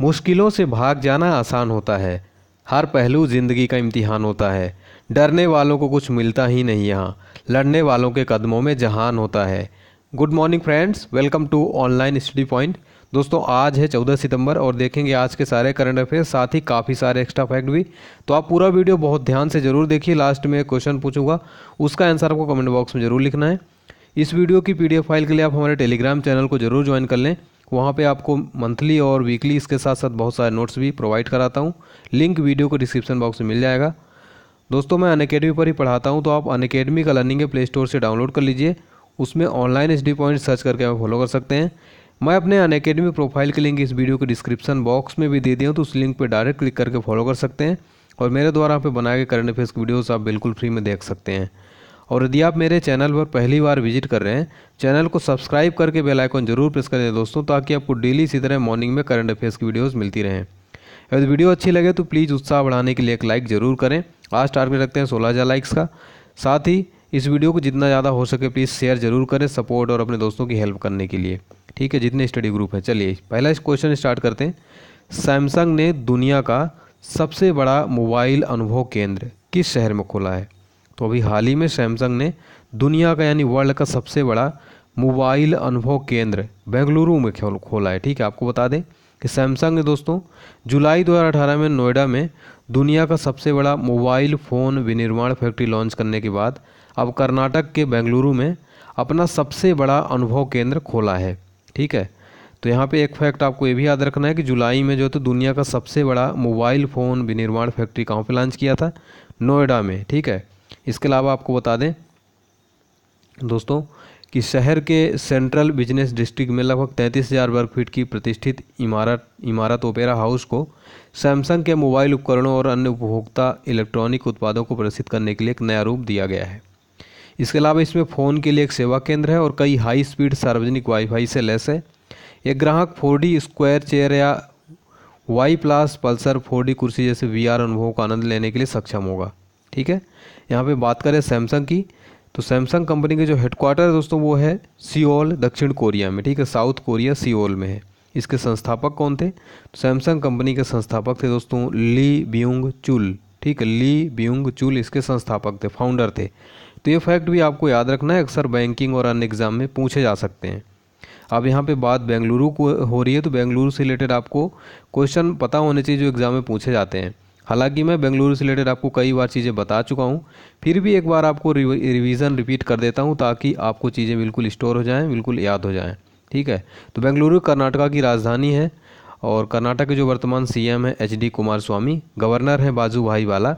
मुश्किलों से भाग जाना आसान होता है हर पहलू ज़िंदगी का इम्तिहान होता है डरने वालों को कुछ मिलता ही नहीं यहाँ लड़ने वालों के कदमों में जहान होता है good morning friends welcome to online study point दोस्तों आज है चौदह सितंबर और देखेंगे आज के सारे करंट अफेयर साथ ही काफ़ी सारे एक्स्ट्रा फैक्ट भी तो आप पूरा वीडियो बहुत ध्यान से जरूर देखिए लास्ट में क्वेश्चन पूछूंगा उसका आंसर आपको कमेंट बॉक्स में जरूर लिखना है इस वीडियो की पीडीएफ फाइल के लिए आप हमारे टेलीग्राम चैनल को जरूर ज्वाइन कर लें वहाँ पे आपको मंथली और वीकली इसके साथ साथ बहुत सारे नोट्स भी प्रोवाइड कराता हूँ लिंक वीडियो को डिस्क्रिप्शन बॉक्स में मिल जाएगा दोस्तों मैं अनकेडमी पर ही पढ़ाता हूँ तो आप अनकेडमी का लर्निंग प्ले स्टोर से डाउनलोड कर लीजिए उसमें ऑनलाइन एच पॉइंट सर्च करके आप फॉलो कर सकते हैं मैं अपने अनकेडमी प्रोफाइल के लिंक इस वीडियो के डिस्क्रिप्शन बॉक्स में भी दे दिया हूँ तो उस लिंक पर डायरेक्ट क्लिक करके फॉलो कर सकते हैं और मेरे द्वारा आप पे बनाए गए करंट अफेयर्स की वीडियोस आप बिल्कुल फ्री में देख सकते हैं और यदि आप मेरे चैनल पर पहली बार विजिट कर रहे हैं चैनल को सब्सक्राइब करके बेल आइकन जरूर प्रेस करें दोस्तों ताकि आपको डेली इसी तरह मॉर्निंग में करंट अफेयर्स की वीडियोज़ मिलती रहें यदि वीडियो अच्छी लगे तो प्लीज़ उत्साह बढ़ाने के लिए एक लाइक ज़रूर करें आज टारगेट रखते हैं सोलह हज़ार लाइक्स का साथ ही इस वीडियो को जितना ज़्यादा हो सके प्लीज़ शेयर जरूर करें सपोर्ट और अपने दोस्तों की हेल्प करने के लिए ठीक है जितने स्टडी ग्रुप हैं चलिए पहला क्वेश्चन स्टार्ट करते हैं सैमसंग ने दुनिया का सबसे बड़ा मोबाइल अनुभव केंद्र किस शहर में खोला है तो अभी हाल ही में सैमसंग ने दुनिया का यानी वर्ल्ड का सबसे बड़ा मोबाइल अनुभव केंद्र बेंगलुरु में खोला है ठीक है आपको बता दें कि सैमसंग ने दोस्तों जुलाई 2018 में नोएडा में दुनिया का सबसे बड़ा मोबाइल फ़ोन विनिर्माण फैक्ट्री लॉन्च करने के बाद अब कर्नाटक के बेंगलुरु में अपना सबसे बड़ा अनुभव केंद्र खोला है ठीक है तो यहाँ पे एक फैक्ट आपको ये भी याद रखना है कि जुलाई में जो तो दुनिया का सबसे बड़ा मोबाइल फ़ोन विनिर्माण फैक्ट्री कहाँ पर लॉन्च किया था नोएडा में ठीक है इसके अलावा आपको बता दें दोस्तों कि शहर के सेंट्रल बिजनेस डिस्ट्रिक्ट में लगभग तैंतीस हज़ार वर्ग फीट की प्रतिष्ठित इमारत इमारत ओपेरा हाउस को सैमसंग के मोबाइल उपकरणों और अन्य उपभोक्ता इलेक्ट्रॉनिक उत्पादों को प्रदर्शित करने के लिए एक नया रूप दिया गया है इसके अलावा इसमें फ़ोन के लिए एक सेवा केंद्र है और कई हाई स्पीड सार्वजनिक वाईफाई से लैस है एक ग्राहक फोर स्क्वायर चेयर या वाई प्लस पल्सर फोर कुर्सी जैसे वी अनुभवों का आनंद लेने के लिए सक्षम होगा ठीक है यहाँ पे बात करें सैमसंग की तो सैमसंग कंपनी के जो हेडक्वार्टर है दोस्तों वो है सियोल दक्षिण कोरिया में ठीक है साउथ कोरिया सियोल में है इसके संस्थापक कौन थे तो सैमसंग कंपनी के संस्थापक थे दोस्तों ली ब्यूंग चुल ठीक है ली ब्यूंग चुल इसके संस्थापक थे फाउंडर थे तो ये फैक्ट भी आपको याद रखना है अक्सर बैंकिंग और अन्य एग्ज़ाम में पूछे जा सकते हैं अब यहाँ पे बात बेंगलुरु को हो रही है तो बेंगलुरु से रिलेटेड आपको क्वेश्चन पता होने चाहिए जो एग्ज़ाम में पूछे जाते हैं हालांकि मैं बेंगलुरु से रिलेटेड आपको कई बार चीज़ें बता चुका हूँ फिर भी एक बार आपको रिवीजन रिपीट कर देता हूँ ताकि आपको चीज़ें बिल्कुल स्टोर हो जाएँ बिल्कुल याद हो जाएँ ठीक है तो बेंगलुरु कर्नाटका की राजधानी है और कर्नाटक के जो वर्तमान सीएम है H D Kumaraswamy governor हैं बाजू भाई वाला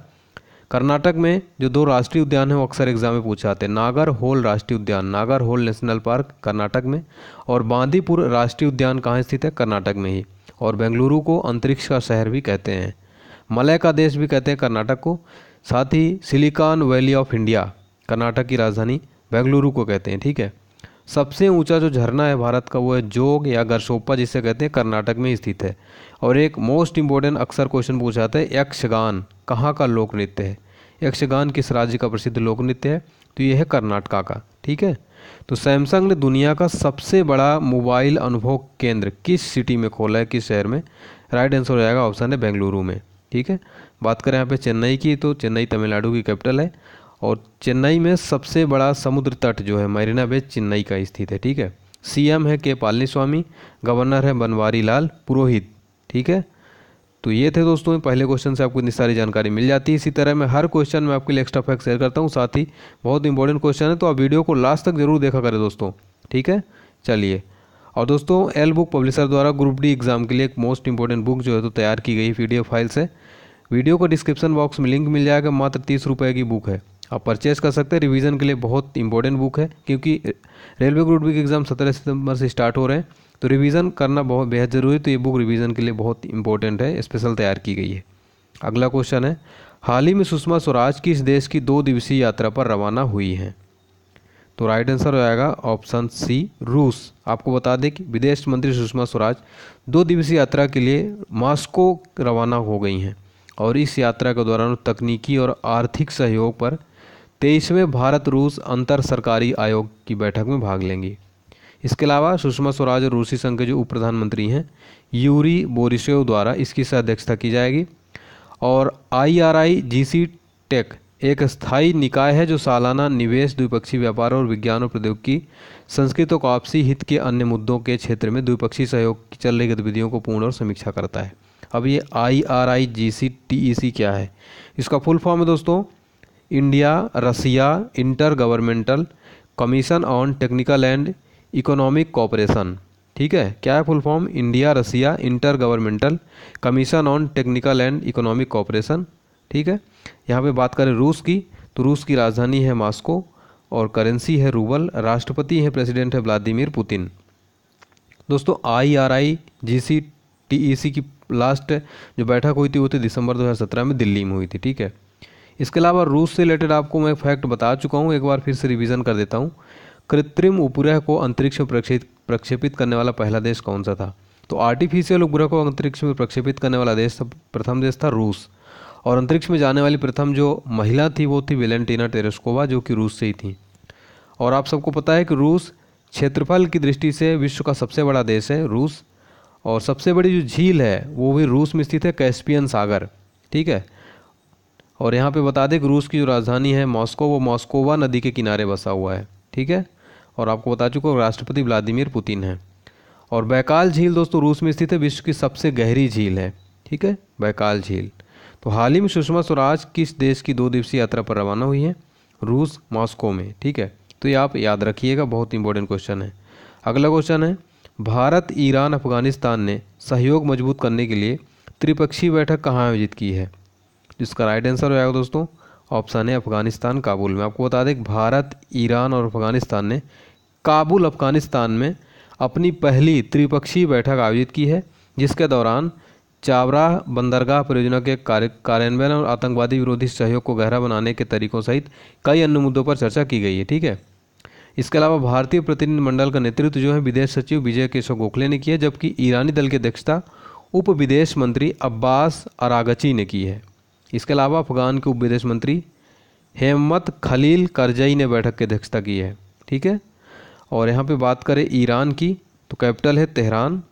कर्नाटक में जो दो राष्ट्रीय उद्यान हैं वो अक्सर एग्जाम में पूछे जाते हैं नागर होल राष्ट्रीय उद्यान नागर होल नेशनल पार्क कर्नाटक में और बांदीपुर राष्ट्रीय उद्यान कहाँ स्थित है कर्नाटक में ही और बेंगलुरु को अंतरिक्ष का शहर भी कहते हैं मलय का देश भी कहते हैं कर्नाटक को साथ ही Silicon Valley of India Karnataka की राजधानी बेंगलुरु को कहते हैं ठीक है सबसे ऊंचा जो झरना है भारत का वो है जोग या गरसोपा जिसे कहते हैं कर्नाटक में स्थित है और एक मोस्ट इम्पोर्टेंट अक्सर क्वेश्चन पूछा जाता है यक्षगान कहाँ का लोक नृत्य है यक्षगान किस राज्य का प्रसिद्ध लोक नृत्य है तो ये है कर्नाटका का ठीक है तो सैमसंग ने दुनिया का सबसे बड़ा मोबाइल अनुभव केंद्र किस सिटी में खोला है किस शहर में राइट आंसर हो जाएगा ऑप्शन है बेंगलुरु में ठीक है बात करें यहाँ पे चेन्नई की तो चेन्नई तमिलनाडु की कैपिटल है और चेन्नई में सबसे बड़ा समुद्र तट जो है मरीना बे चेन्नई का स्थित है ठीक है सीएम है के पालनी स्वामी गवर्नर है बनवारी लाल पुरोहित ठीक है तो ये थे दोस्तों पहले क्वेश्चन से आपको इतनी सारी जानकारी मिल जाती है इसी तरह मैं हर क्वेश्चन में आपके लिए एक्स्ट्रा फैक्ट शेयर करता हूँ साथ ही बहुत इंपॉर्टेंट क्वेश्चन है तो आप वीडियो को लास्ट तक जरूर देखा करें दोस्तों ठीक है चलिए और दोस्तों एल बुक पब्लिशर द्वारा ग्रुप डी एग्ज़ाम के लिए एक मोस्ट इंपॉर्टेंट बुक जो है तो तैयार की गई पी फाइल से वीडियो को डिस्क्रिप्शन बॉक्स में लिंक मिल जाएगा मात्र तीस रुपये की बुक है आप परचेज़ कर सकते हैं रिवीजन के लिए बहुत इंपॉर्टेंट बुक है क्योंकि रेलवे ग्रुप डी के एग्ज़ाम सत्रह सितंबर से स्टार्ट हो रहे हैं तो रिवीजन करना बहुत बेहद ज़रूरी तो ये बुक रिवीजन के लिए बहुत इंपॉर्टेंट है स्पेशल तैयार की गई है अगला क्वेश्चन है हाल ही में सुषमा स्वराज की इस देश की दो दिवसीय यात्रा पर रवाना हुई हैं तो राइट आंसर हो जाएगा ऑप्शन सी रूस आपको बता दें कि विदेश मंत्री सुषमा स्वराज दो दिवसीय यात्रा के लिए मॉस्को रवाना हो गई हैं और इस यात्रा के दौरान तकनीकी और आर्थिक सहयोग पर तेईसवें भारत रूस अंतर सरकारी आयोग की बैठक में भाग लेंगी इसके अलावा सुषमा स्वराज और रूसी संघ के जो उप प्रधानमंत्री हैं यूरी बोरिसेव द्वारा इसकी अध्यक्षता की जाएगी और I R I ji C take एक स्थायी निकाय है जो सालाना निवेश द्विपक्षीय व्यापार और विज्ञान और प्रौद्योगिकी संस्कृत और आपसी हित के अन्य मुद्दों के क्षेत्र में द्विपक्षीय सहयोग की चल रही गतिविधियों को पूर्ण और समीक्षा करता है अब ये I R I ji C T E सी क्या है इसका फुल फॉर्म है दोस्तों India Russia intergovernmental commission on technical and economic cooperation ठीक है क्या है full form India Russia intergovernmental commission on technical and economic cooperation ठीक है यहाँ पे बात करें रूस की तो रूस की राजधानी है मास्को और करेंसी है रूबल राष्ट्रपति है प्रेसिडेंट है व्लादिमिर पुतिन दोस्तों I R I ji C T E सी की लास्ट जो बैठक हुई थी वो थी दिसंबर 2017 में दिल्ली में हुई थी ठीक है इसके अलावा रूस से रिलेटेड आपको मैं फैक्ट बता चुका हूँ एक बार फिर से रिवीजन कर देता हूँ कृत्रिम उपग्रह को अंतरिक्ष में प्रक्षेपित प्रक्षेपित करने वाला पहला देश कौन सा था तो आर्टिफिशियल उपग्रह को अंतरिक्ष में प्रक्षेपित करने वाला देश प्रथम देश था रूस और अंतरिक्ष में जाने वाली प्रथम जो महिला थी वो थी वेलेंटीना टेरेस्कोवा जो कि रूस से ही थी और आप सबको पता है कि रूस क्षेत्रफल की दृष्टि से विश्व का सबसे बड़ा देश है रूस और सबसे बड़ी जो झील है वो भी रूस में स्थित है कैस्पियन सागर ठीक है और यहाँ पे बता दें कि रूस की जो राजधानी है मॉस्को वो मॉस्कोवा नदी के किनारे बसा हुआ है ठीक है और आपको बता चुका राष्ट्रपति व्लादिमिर पुतिन है और बैकाल झील दोस्तों रूस में स्थित है विश्व की सबसे गहरी झील है ठीक है बैकाल झील तो हाल ही में सुषमा स्वराज किस देश की दो दिवसीय यात्रा पर रवाना हुई है रूस मॉस्को में ठीक है तो ये आप याद रखिएगा बहुत इंपॉर्टेंट क्वेश्चन है अगला क्वेश्चन है भारत ईरान अफगानिस्तान ने सहयोग मजबूत करने के लिए त्रिपक्षीय बैठक कहाँ आयोजित की है जिसका राइट आंसर हो जाएगा दोस्तों ऑप्शन है अफगानिस्तान काबुल में आपको बता दें भारत ईरान और अफगानिस्तान ने काबुल अफगानिस्तान में अपनी पहली त्रिपक्षीय बैठक आयोजित की है जिसके दौरान चावरा बंदरगाह परियोजना के कार्य कार्यान्वयन और आतंकवादी विरोधी सहयोग को गहरा बनाने के तरीकों सहित कई अन्य मुद्दों पर चर्चा की गई है ठीक है इसके अलावा भारतीय प्रतिनिधिमंडल का नेतृत्व जो है विदेश सचिव विजय केशव गोखले ने किया जबकि ईरानी दल की अध्यक्षता उप विदेश मंत्री अब्बास अरागची ने की है इसके अलावा अफगान के उप विदेश मंत्री हेमत खलील करजई ने बैठक की अध्यक्षता की है ठीक है और यहाँ पे बात करें ईरान की तो कैपिटल है तेहरान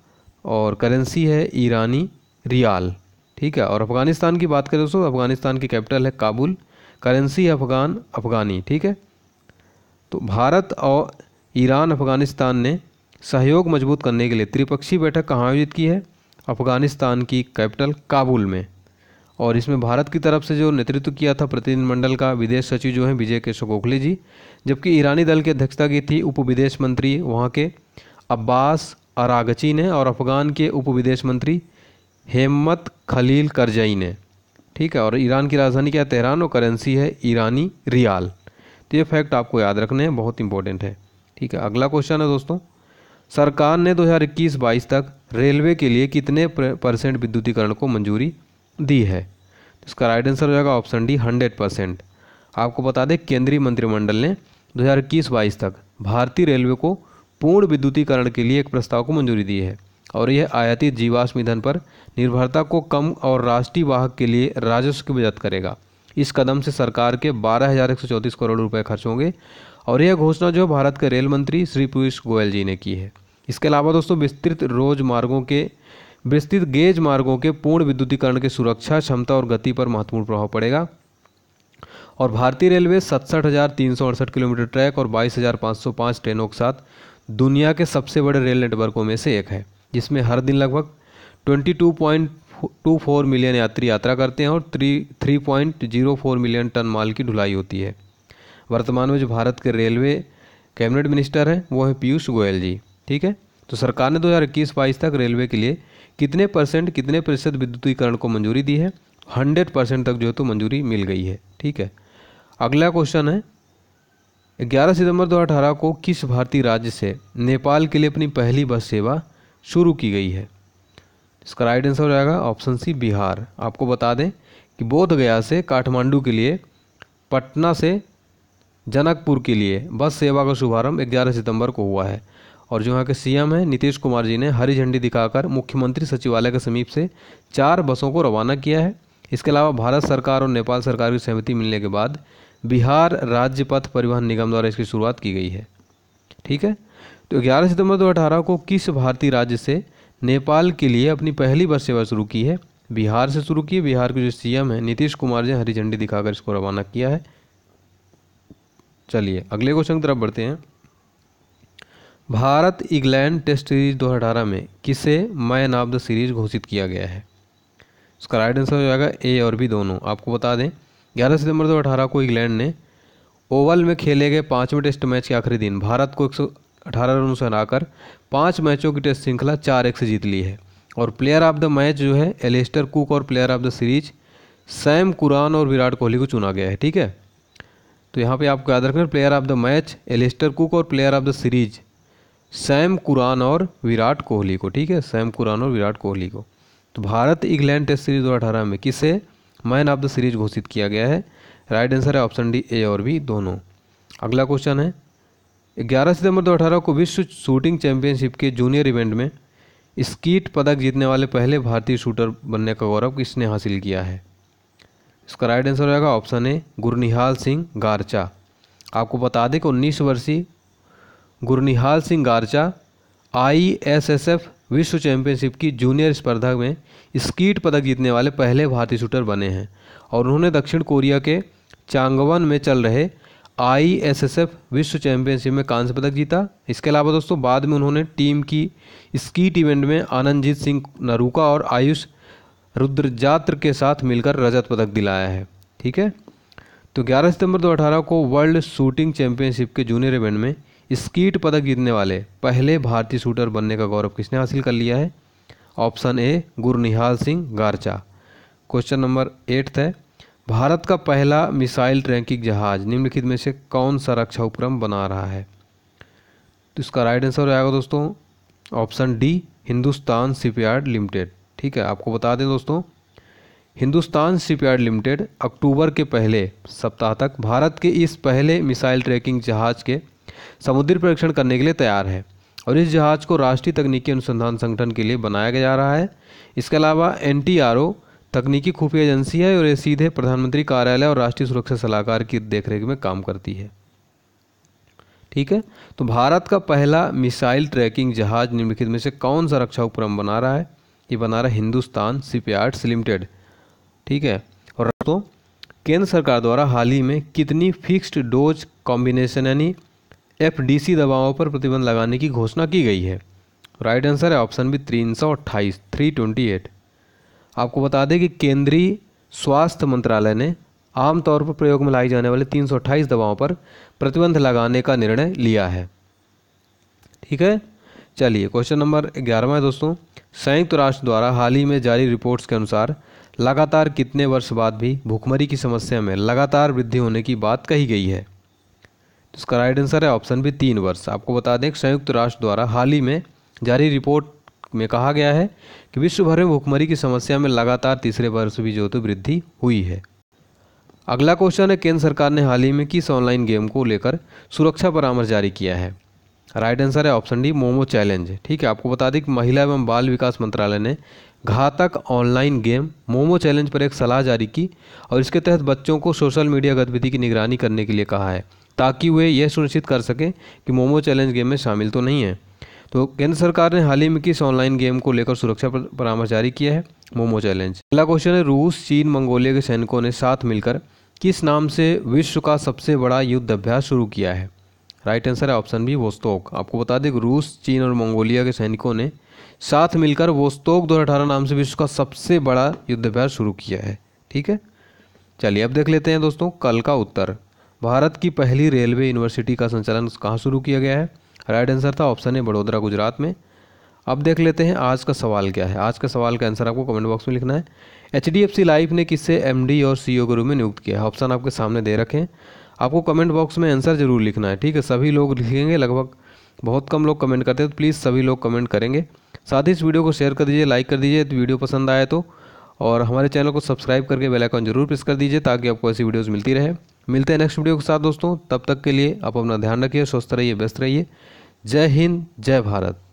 और करेंसी है ईरानी रियाल ठीक है और अफ़गानिस्तान की बात करें दोस्तों अफ़गानिस्तान की कैपिटल है काबुल करेंसी अफ़गान अफ़गानी ठीक है तो भारत और ईरान अफ़गानिस्तान ने सहयोग मजबूत करने के लिए त्रिपक्षीय बैठक कहाँ आयोजित की है अफ़गानिस्तान की कैपिटल काबुल में और इसमें भारत की तरफ से जो नेतृत्व किया था प्रतिनिधिमंडल का विदेश सचिव जो हैं विजय केशव गोखले जी जबकि ईरानी दल की अध्यक्षता की थी उप विदेश मंत्री वहाँ के अब्बास अरागची ने और अफ़गान के उप विदेश मंत्री हेमत खलील करजई ने ठीक है और ईरान की राजधानी क्या है तेहरान और करेंसी है ईरानी रियाल तो ये फैक्ट आपको याद रखने हैं बहुत इंपॉर्टेंट है ठीक है अगला क्वेश्चन है दोस्तों सरकार ने 2021-22 तक रेलवे के लिए कितने परसेंट विद्युतीकरण को मंजूरी दी है तो इसका राइट आंसर हो जाएगा ऑप्शन डी हंड्रेड परसेंट आपको बता दें केंद्रीय मंत्रिमंडल ने दो हज़ार तक भारतीय रेलवे को पूर्ण विद्युतीकरण के लिए एक प्रस्ताव को मंजूरी दी है और यह आयातित जीवाश्म ईंधन पर निर्भरता को कम और राष्ट्रीय वाहक के लिए राजस्व की बचत करेगा इस कदम से सरकार के बारह करोड़ रुपये खर्च होंगे और यह घोषणा जो भारत के रेल मंत्री श्री पीयूष गोयल जी ने की है इसके अलावा दोस्तों विस्तृत रोज मार्गों के विस्तृत गेज मार्गों के पूर्ण विद्युतीकरण के सुरक्षा क्षमता और गति पर महत्वपूर्ण प्रभाव पड़ेगा और भारतीय रेलवे सड़सठ किलोमीटर ट्रैक और 22,505 ट्रेनों के साथ दुनिया के सबसे बड़े रेल नेटवर्कों में से एक है जिसमें हर दिन लगभग 22.24 मिलियन यात्री यात्रा करते हैं और three three point zero four million ton माल की ढुलाई होती है वर्तमान में जो भारत के रेलवे कैबिनेट मिनिस्टर हैं वो हैं पीयूष गोयल जी ठीक है तो सरकार ने दो हज़ार तक रेलवे के लिए कितने परसेंट कितने प्रतिशत विद्युतीकरण को मंजूरी दी है हंड्रेड परसेंट तक जो है तो मंजूरी मिल गई है ठीक है अगला क्वेश्चन है 11 सितंबर 2018 को किस भारतीय राज्य से नेपाल के लिए अपनी पहली बस सेवा शुरू की गई है इसका राइट आंसर हो जाएगा ऑप्शन सी बिहार आपको बता दें कि बोध गया से काठमांडू के लिए पटना से जनकपुर के लिए बस सेवा का शुभारंभ ग्यारह सितंबर को हुआ है और जो यहाँ के सीएम हैं नीतीश कुमार जी ने हरी झंडी दिखाकर मुख्यमंत्री सचिवालय के समीप से चार बसों को रवाना किया है इसके अलावा भारत सरकार और नेपाल सरकार की सहमति मिलने के बाद बिहार राज्य पथ परिवहन निगम द्वारा इसकी शुरुआत की गई है ठीक है तो 11 सितंबर 2018 को किस भारतीय राज्य से नेपाल के लिए अपनी पहली बस सेवा शुरू की है बिहार से शुरू की है बिहार के जो सीएम है नीतीश कुमार जी हरी झंडी दिखाकर इसको रवाना किया है चलिए अगले क्वेश्चन की तरफ बढ़ते हैं भारत इंग्लैंड टेस्ट सीरीज 2018 में किसे मैन ऑफ द सीरीज घोषित किया गया है इसका राइट आंसर हो जाएगा ए और बी दोनों आपको बता दें 11 सितंबर 2018 को इंग्लैंड ने ओवल में खेले गए पांचवें टेस्ट मैच के आखिरी दिन भारत को एक अठारह रनों से हराकर पाँच मैचों की टेस्ट श्रृंखला चार एक से जीत ली है और प्लेयर ऑफ द मैच जो है एलेस्टर कुक और player of the series Sam Curran और विराट कोहली को चुना गया है ठीक है तो यहाँ पे आपको याद रखना player of the match Alastair Cook और player of the series Sam Curran और विराट कोहली को ठीक है सैम कुरान और विराट कोहली को तो भारत इंग्लैंड टेस्ट सीरीज दो अठारह में किसे मैन ऑफ द सीरीज घोषित किया गया है राइट आंसर है ऑप्शन डी ए और बी दोनों अगला क्वेश्चन है 11 सितंबर 2018 को विश्व शूटिंग चैंपियनशिप के जूनियर इवेंट में स्कीट पदक जीतने वाले पहले भारतीय शूटर बनने का गौरव किसने हासिल किया है इसका राइट आंसर हो जाएगा ऑप्शन ए गुरनिहाल सिंह गारचा आपको बता दें कि उन्नीस वर्षीय गुरनिहाल सिंह गारचा एफ विश्व चैंपियनशिप की जूनियर स्पर्धा में स्कीट पदक जीतने वाले पहले भारतीय शूटर बने हैं और उन्होंने दक्षिण कोरिया के चांगवन में चल रहे आई एस एस एफ विश्व चैंपियनशिप में कांस्य पदक जीता इसके अलावा दोस्तों बाद में उन्होंने टीम की स्कीट इवेंट में आनंदजीत सिंह नरूका और आयुष रुद्रजात्र के साथ मिलकर रजत पदक दिलाया है ठीक है तो 11 सितंबर 2018 को वर्ल्ड शूटिंग चैंपियनशिप के जूनियर इवेंट में स्कीट पदक जीतने वाले पहले भारतीय शूटर बनने का गौरव किसने हासिल कर लिया है option A Gurnihal Singh Garcha question number eight है भारत का पहला मिसाइल ट्रैंकिंग जहाज निम्नलिखित में से कौन सा रक्षा उपक्रम बना रहा है तो इसका राइट आंसर हो जाएगा दोस्तों option D Hindustan Shipyard Limited ठीक है आपको बता दें दोस्तों हिंदुस्तान शिपयार्ड लिमिटेड अक्टूबर के पहले सप्ताह तक भारत के इस पहले मिसाइल ट्रैकिंग जहाज के समुद्री परीक्षण करने के लिए तैयार है और इस जहाज़ को राष्ट्रीय तकनीकी अनुसंधान संगठन के लिए बनाया जा रहा है इसके अलावा एन तकनीकी खुफिया एजेंसी है और ये सीधे प्रधानमंत्री कार्यालय और राष्ट्रीय सुरक्षा सलाहकार की देखरेख में काम करती है ठीक है तो भारत का पहला मिसाइल ट्रैकिंग जहाज निम्नलिखित में से कौन सा रक्षा उपक्रम बना रहा है ये बना रहा है हिंदुस्तान सिपयार्ड्स लिमिटेड ठीक है और तो केंद्र सरकार द्वारा हाल ही में कितनी फिक्स्ड डोज कॉम्बिनेशन यानी एफ दवाओं पर प्रतिबंध लगाने की घोषणा की गई है राइट आंसर है ऑप्शन बी तीन सौ अट्ठाईस थ्री ट्वेंटी एट आपको बता दें कि केंद्रीय स्वास्थ्य मंत्रालय ने आमतौर पर प्रयोग में लाई जाने वाली तीन दवाओं पर प्रतिबंध लगाने का निर्णय लिया है ठीक है चलिए क्वेश्चन नंबर ग्यारहवा है दोस्तों संयुक्त राष्ट्र द्वारा हाल ही में जारी रिपोर्ट्स के अनुसार लगातार कितने वर्ष बाद भी भूखमरी की समस्या में लगातार वृद्धि होने की बात कही गई है तो इसका राइट आंसर है ऑप्शन भी तीन वर्ष आपको बता दें संयुक्त राष्ट्र द्वारा हाल ही में जारी रिपोर्ट में कहा गया है कि विश्व भर में भुखमरी की समस्या में लगातार तीसरे वर्ष भी जो तो वृद्धि हुई है अगला क्वेश्चन है केंद्र सरकार ने हाल ही में किस ऑनलाइन गेम को लेकर सुरक्षा परामर्श जारी किया है राइट आंसर है ऑप्शन डी मोमो चैलेंज ठीक है आपको बता दें कि महिला एवं बाल विकास मंत्रालय ने घातक ऑनलाइन गेम मोमो चैलेंज पर एक सलाह जारी की और इसके तहत बच्चों को सोशल मीडिया गतिविधि की निगरानी करने के लिए कहा है ताकि वे यह सुनिश्चित कर सकें कि मोमो चैलेंज गेम में शामिल तो नहीं है तो केंद्र सरकार ने हाल ही में किस ऑनलाइन गेम को लेकर सुरक्षा परामर्श जारी किया है मोमो चैलेंज अगला क्वेश्चन है रूस चीन मंगोलिया के सैनिकों ने साथ मिलकर किस नाम से विश्व का सबसे बड़ा युद्ध अभ्यास शुरू किया है राइट आंसर है ऑप्शन बी वोस्तोक आपको बता दें कि रूस चीन और मंगोलिया के सैनिकों ने साथ मिलकर वोस्तोक दो नाम से विश्व का सबसे बड़ा युद्धाभ्यास शुरू किया है ठीक है चलिए अब देख लेते हैं दोस्तों कल का उत्तर भारत की पहली रेलवे यूनिवर्सिटी का संचालन कहाँ शुरू किया गया है राइट आंसर था ऑप्शन ए बड़ोदरा गुजरात में अब देख लेते हैं आज का सवाल क्या है आज का सवाल का आंसर आपको कमेंट बॉक्स में लिखना है H D F C life ने किससे एम डी और सी ओ के रूप में नियुक्त किया है ऑप्शन आपके सामने दे रखें आपको कमेंट बॉक्स में आंसर जरूर लिखना है ठीक है सभी लोग लिखेंगे लगभग बहुत कम लोग कमेंट करते हैं तो प्लीज़ सभी लोग कमेंट करेंगे साथ ही इस वीडियो को शेयर कर दीजिए लाइक कर दीजिए तो वीडियो पसंद आए तो और हमारे चैनल को सब्सक्राइब करके बेल आइकन जरूर प्रेस कर दीजिए ताकि आपको ऐसी वीडियोस मिलती रहे मिलते हैं नेक्स्ट वीडियो के साथ दोस्तों तब तक के लिए आप अपना ध्यान रखिए स्वस्थ रहिए व्यस्त रहिए जय हिंद जय भारत